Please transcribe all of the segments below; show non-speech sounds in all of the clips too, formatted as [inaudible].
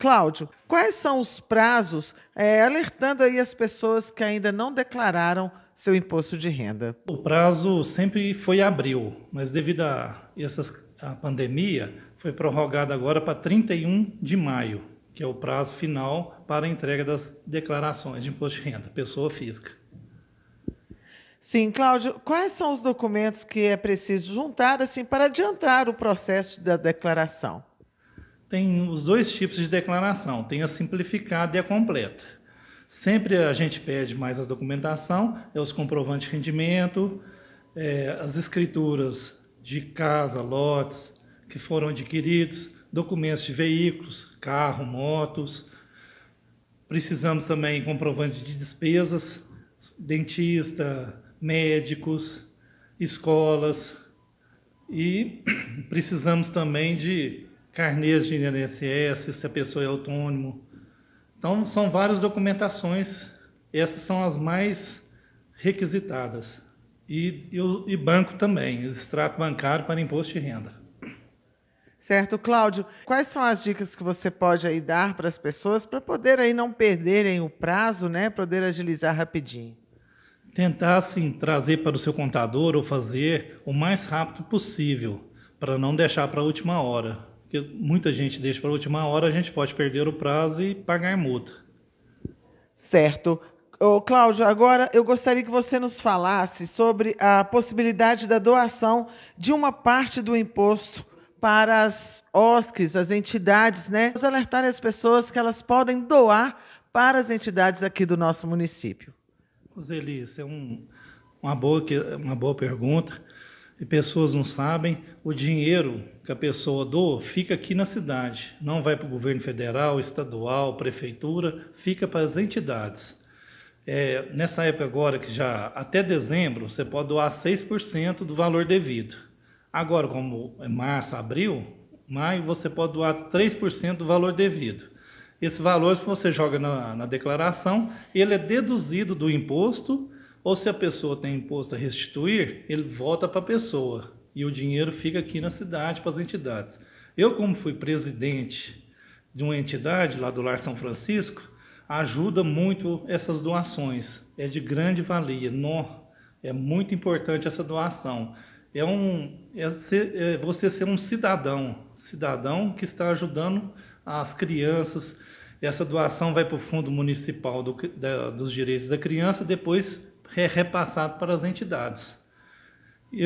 Cláudio, quais são os prazos, é, alertando aí as pessoas que ainda não declararam seu imposto de renda? O prazo sempre foi abril, mas devido a, essas, a pandemia, foi prorrogado agora para 31 de maio, que é o prazo final para a entrega das declarações de imposto de renda, pessoa física. Sim, Cláudio, quais são os documentos que é preciso juntar assim para adiantar o processo da declaração? tem os dois tipos de declaração, tem a simplificada e a completa. Sempre a gente pede mais a documentação, é os comprovantes de rendimento, é, as escrituras de casa, lotes que foram adquiridos, documentos de veículos, carro, motos. Precisamos também comprovante de despesas, dentista, médicos, escolas e [clears throat] precisamos também de carnês de INSS, se a pessoa é autônomo. Então, são várias documentações, essas são as mais requisitadas. E, e, e banco também, extrato bancário para imposto de renda. Certo, Cláudio. Quais são as dicas que você pode aí dar para as pessoas para poder aí não perderem o prazo, né? Poder agilizar rapidinho. Tentar assim trazer para o seu contador ou fazer o mais rápido possível, para não deixar para a última hora. Porque muita gente deixa para a última hora, a gente pode perder o prazo e pagar multa. Certo. Ô, Cláudio, agora eu gostaria que você nos falasse sobre a possibilidade da doação de uma parte do imposto para as OSCs, as entidades, né? alertar as pessoas que elas podem doar para as entidades aqui do nosso município. Roseli, isso é um, uma, boa, uma boa pergunta e pessoas não sabem, o dinheiro que a pessoa doa fica aqui na cidade, não vai para o governo federal, estadual, prefeitura, fica para as entidades. É, nessa época agora, que já até dezembro, você pode doar 6% do valor devido. Agora, como é março, abril, maio, você pode doar 3% do valor devido. Esse valor, se você joga na, na declaração, ele é deduzido do imposto ou se a pessoa tem imposto a restituir, ele volta para a pessoa e o dinheiro fica aqui na cidade para as entidades. Eu, como fui presidente de uma entidade lá do Lar São Francisco, ajuda muito essas doações. É de grande valia. é muito importante essa doação. É, um, é, ser, é você ser um cidadão, cidadão que está ajudando as crianças. Essa doação vai para o Fundo Municipal do, da, dos Direitos da Criança, depois é repassado para as entidades. E,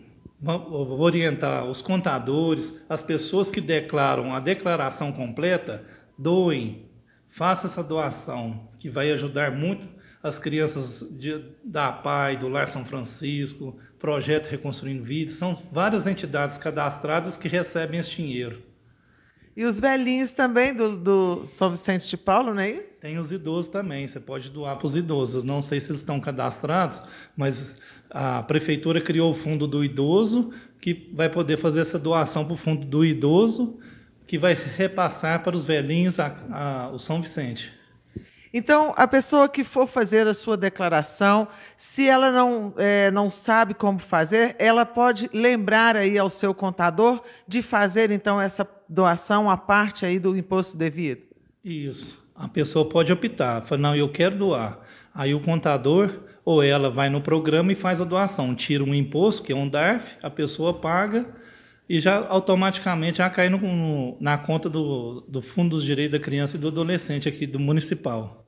e vou orientar os contadores, as pessoas que declaram a declaração completa, doem, faça essa doação, que vai ajudar muito as crianças de, da PAI, do Lar São Francisco, Projeto Reconstruindo Vidas, são várias entidades cadastradas que recebem esse dinheiro. E os velhinhos também do, do, São Vicente de Paulo, não é isso? Tem os idosos também, você pode doar para os idosos. Não sei se eles estão cadastrados, mas a prefeitura criou o fundo do idoso, que vai poder fazer essa doação para o fundo do idoso, que vai repassar para os velhinhos a, a, o São Vicente. Então, a pessoa que for fazer a sua declaração, se ela não, é, não sabe como fazer, ela pode lembrar aí ao seu contador de fazer, então, essa doação a parte aí do imposto devido? Isso. A pessoa pode optar, fala, não, eu quero doar. Aí o contador ou ela vai no programa e faz a doação, tira um imposto, que é um DARF, a pessoa paga e já automaticamente já cai no, no, na conta do, do Fundo dos Direitos da Criança e do Adolescente aqui do municipal.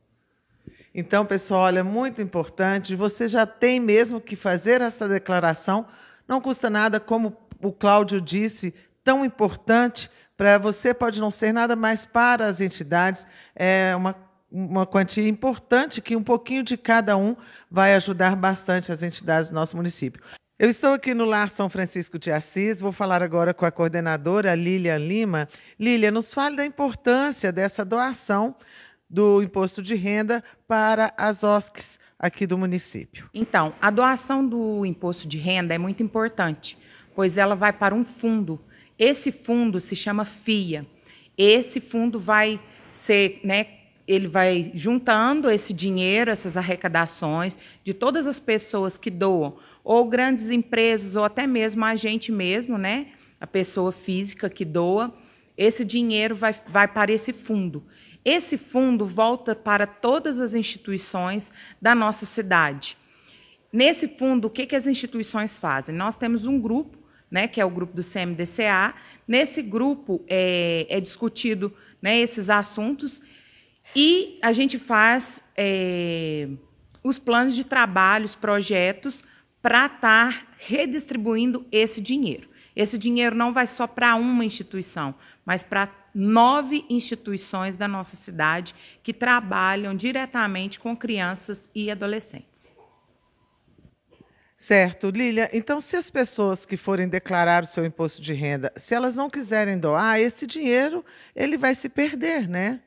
Então, pessoal, olha, é muito importante. Você já tem mesmo que fazer essa declaração. Não custa nada, como o Cláudio disse, tão importante para você pode não ser nada, mas para as entidades é uma uma quantia importante que um pouquinho de cada um vai ajudar bastante as entidades do nosso município. Eu estou aqui no Lar São Francisco de Assis, vou falar agora com a coordenadora Lilian Lima. Lilian, nos fale da importância dessa doação do imposto de renda para as OSCs aqui do município. Então, a doação do imposto de renda é muito importante, pois ela vai para um fundo esse fundo se chama FIA. Esse fundo vai ser, né, ele vai juntando esse dinheiro, essas arrecadações de todas as pessoas que doam, ou grandes empresas, ou até mesmo a gente mesmo, né, a pessoa física que doa, esse dinheiro vai, vai para esse fundo. Esse fundo volta para todas as instituições da nossa cidade. Nesse fundo, o que, que as instituições fazem? Nós temos um grupo né, que é o grupo do CMDCA. Nesse grupo é, é discutido né, esses assuntos e a gente faz é, os planos de trabalho, os projetos, para estar redistribuindo esse dinheiro. Esse dinheiro não vai só para uma instituição, mas para nove instituições da nossa cidade que trabalham diretamente com crianças e adolescentes. Certo, Lilia. Então, se as pessoas que forem declarar o seu imposto de renda, se elas não quiserem doar, esse dinheiro ele vai se perder, né?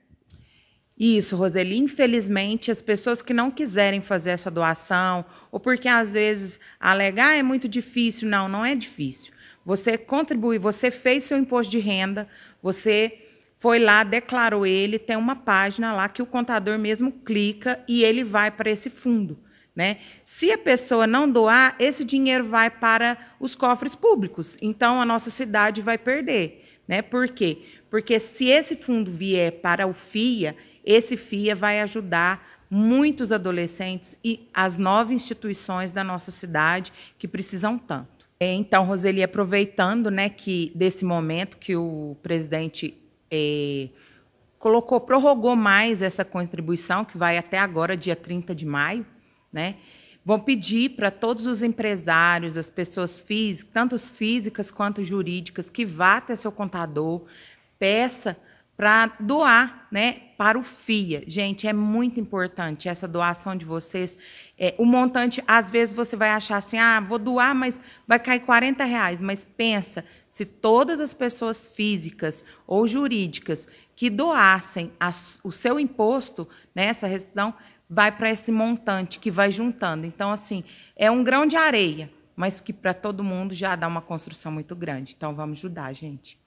Isso, Roseli. Infelizmente, as pessoas que não quiserem fazer essa doação, ou porque às vezes alegar é muito difícil. Não, não é difícil. Você contribui, você fez seu imposto de renda, você foi lá, declarou ele, tem uma página lá que o contador mesmo clica e ele vai para esse fundo. Né? Se a pessoa não doar, esse dinheiro vai para os cofres públicos. Então, a nossa cidade vai perder. Né? Por quê? Porque se esse fundo vier para o FIA, esse FIA vai ajudar muitos adolescentes e as nove instituições da nossa cidade que precisam tanto. É, então, Roseli, aproveitando né, que desse momento que o presidente é, colocou, prorrogou mais essa contribuição, que vai até agora, dia 30 de maio, né? Vão pedir para todos os empresários, as pessoas físicas, tanto físicas quanto jurídicas, que vá até seu contador, peça para doar, né, para o FIA. Gente, é muito importante essa doação de vocês. É, o montante, às vezes você vai achar assim, ah, vou doar, mas vai cair 40 reais. Mas pensa, se todas as pessoas físicas ou jurídicas que doassem o seu imposto nessa né, rescisão, vai para esse montante que vai juntando. Então, assim, é um grão de areia, mas que para todo mundo já dá uma construção muito grande. Então, vamos ajudar, gente.